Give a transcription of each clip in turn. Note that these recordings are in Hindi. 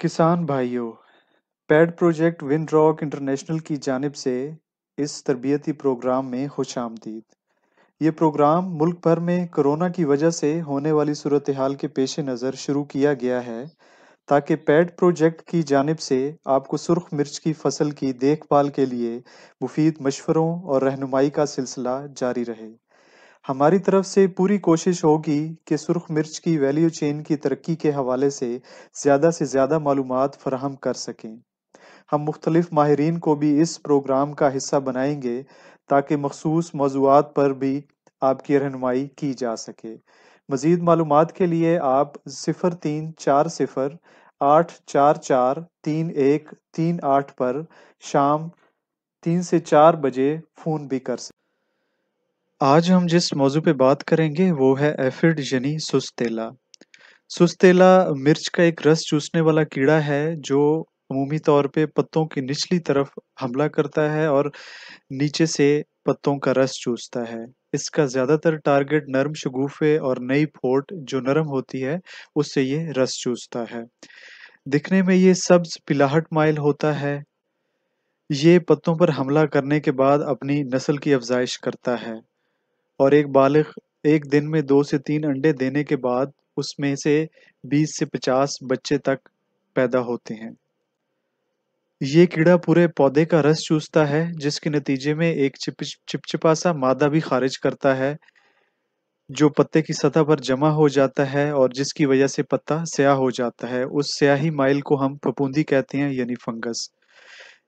किसान भाइयों paid project Winrock international की जानब से इस तरबियती प्रोग्राम में खुश आमदीद ये प्रोग्राम मुल्क भर में कोरोना की वजह से होने वाली सूरत हाल के पेश नज़र शुरू किया गया है ताकि पेड प्रोजेक्ट की जानब से आपको सुर्ख मिर्च की फसल की देखभाल के लिए मुफीद मशवरों और रहनुमाई का सिलसिला जारी रहे हमारी तरफ से पूरी कोशिश होगी कि सुर्ख मिर्च की वैल्यू चेन की तरक्की के हवाले से ज़्यादा से ज़्यादा मालूम फराहम कर सकें हम मुख्तलिफ माहरीन को भी इस प्रोग्राम का हिस्सा बनाएंगे ताकि मखसूस मौजूद पर भी आपकी रहनमाई की जा सके मज़ीद मालूम के लिए आप सिफ़र तीन चार सिफ़र आठ चार चार तीन एक तीन आठ पर शाम तीन से चार बजे फ़ोन भी कर सकते आज हम जिस मौजू पे बात करेंगे वो है एफिड यानी सुस्तेला सुस्तेला मिर्च का एक रस चूसने वाला कीड़ा है जो अमूमी तौर पे पत्तों की निचली तरफ हमला करता है और नीचे से पत्तों का रस चूसता है इसका ज़्यादातर टारगेट नरम शगुफे और नई फोट जो नरम होती है उससे ये रस चूसता है दिखने में ये सब्ज पिलाहट माइल होता है ये पत्तों पर हमला करने के बाद अपनी नस्ल की अफजाइश करता है और एक बालक एक दिन में दो से तीन अंडे देने के बाद उसमें से बीस से पचास बच्चे तक पैदा होते हैं ये कीड़ा पूरे पौधे का रस चूसता है जिसके नतीजे में एक चिप चिपचिपा सा मादा भी खारिज करता है जो पत्ते की सतह पर जमा हो जाता है और जिसकी वजह से पत्ता स्याह हो जाता है उस स्याही माइल को हम फपूंदी कहते हैं यानी फंगस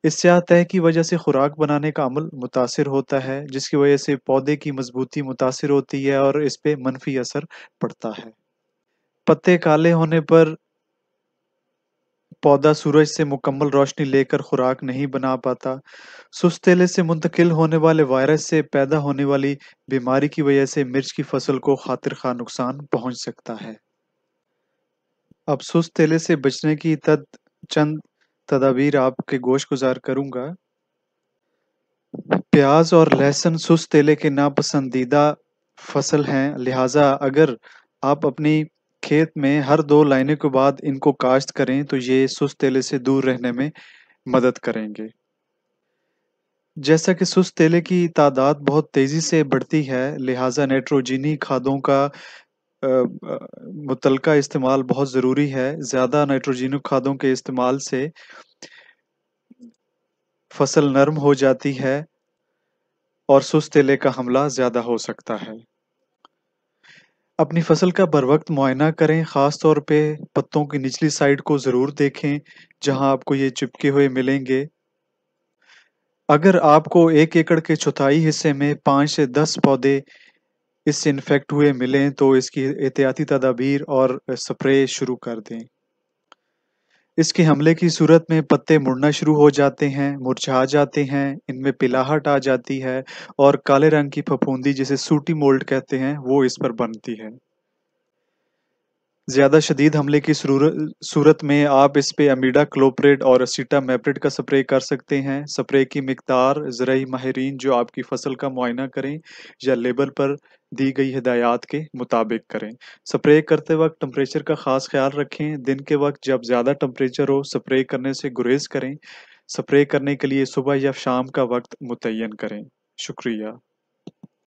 इससे तय की वजह से खुराक बनाने का अमल मुतासर होता है जिसकी वजह से पौधे की मजबूती मुतासर होती है और इस पर मनफी असर पड़ता है पत्ते काले होने पर पौधा सूरज से मुकम्मल रोशनी लेकर खुराक नहीं बना पाता सुस्तेले से मुंतकिल होने वाले वायरस से पैदा होने वाली बीमारी की वजह से मिर्च की फसल को खातिर खा नुकसान पहुंच सकता है अब सुस्त तेले से बचने की तद चंद तदाबीर आपके गोश गुजार करूंगा प्याज और लहसुन सुस्त तेले के नापसंदीदा फसल हैं लिहाजा अगर आप अपनी खेत में हर दो लाइने के बाद इनको काश्त करें तो ये सुस्त तेले से दूर रहने में मदद करेंगे जैसा कि सुस्त तेले की तादाद बहुत तेज़ी से बढ़ती है लिहाजा नाइट्रोजनी खादों का मुतल इस्तेमाल बहुत ज़रूरी है ज़्यादा नाइट्रोजनिक खादों के इस्तेमाल से फसल नरम हो जाती है और सुस्तेले का हमला ज़्यादा हो सकता है अपनी फसल का बर वक्त मुआयना करें ख़ास तौर पे पत्तों की निचली साइड को ज़रूर देखें जहां आपको ये चिपके हुए मिलेंगे अगर आपको एक एकड़ के चौथाई हिस्से में पाँच से दस पौधे इससे इन्फेक्ट हुए मिलें तो इसकी एहतियाती तदाबीर और स्प्रे शुरू कर दें इसके हमले की सूरत में पत्ते मुड़ना शुरू हो जाते हैं मुरझा जाते हैं इनमें पिलाहट आ जाती है और काले रंग की फफूंदी जिसे सूटी मोल्ड कहते हैं वो इस पर बनती है ज्यादा शदीद हमले की सूरत में आप इस पे अमीडा क्लोप्रेड और सीटामेप्रेट का स्प्रे कर सकते हैं स्प्रे की मकदार ज़रूरी माहरीन जो आपकी फसल का मुआयना करें या लेबल पर दी गई हिदायत के मुताबिक करें स्प्रे करते वक्त टम्परेचर का ख़ास ख्याल रखें दिन के वक्त जब ज़्यादा टम्परेचर हो स्प्रे करने से गुरेज करें स्प्रे करने के लिए सुबह या शाम का वक्त मुतन करें शुक्रिया